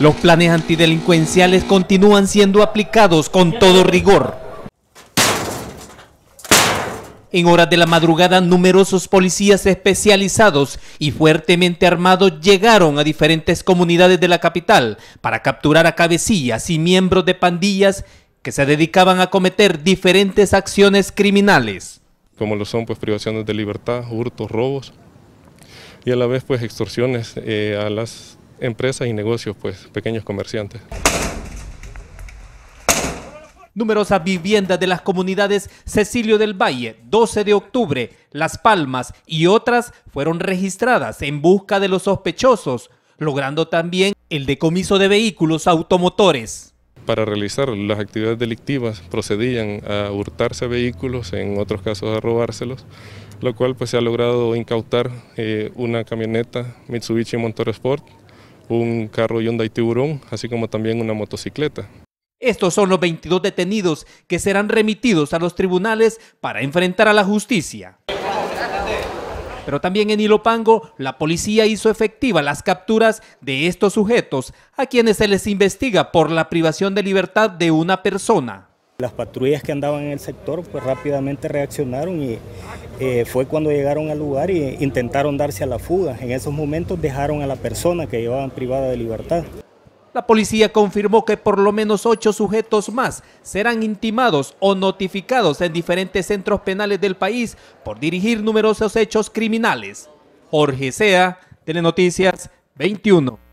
Los planes antidelincuenciales continúan siendo aplicados con todo rigor. En horas de la madrugada, numerosos policías especializados y fuertemente armados llegaron a diferentes comunidades de la capital para capturar a cabecillas y miembros de pandillas que se dedicaban a cometer diferentes acciones criminales. Como lo son pues privaciones de libertad, hurtos, robos y a la vez pues extorsiones eh, a las empresas y negocios, pues pequeños comerciantes. Numerosas viviendas de las comunidades Cecilio del Valle, 12 de octubre, Las Palmas y otras fueron registradas en busca de los sospechosos, logrando también el decomiso de vehículos automotores. Para realizar las actividades delictivas procedían a hurtarse vehículos, en otros casos a robárselos, lo cual pues se ha logrado incautar eh, una camioneta Mitsubishi Montero Sport, un carro Hyundai Tiburón, así como también una motocicleta. Estos son los 22 detenidos que serán remitidos a los tribunales para enfrentar a la justicia. Pero también en Ilopango, la policía hizo efectiva las capturas de estos sujetos, a quienes se les investiga por la privación de libertad de una persona. Las patrullas que andaban en el sector pues rápidamente reaccionaron y, eh, fue cuando llegaron al lugar e intentaron darse a la fuga. En esos momentos dejaron a la persona que llevaban privada de libertad. La policía confirmó que por lo menos ocho sujetos más serán intimados o notificados en diferentes centros penales del país por dirigir numerosos hechos criminales. Jorge Sea, Telenoticias 21.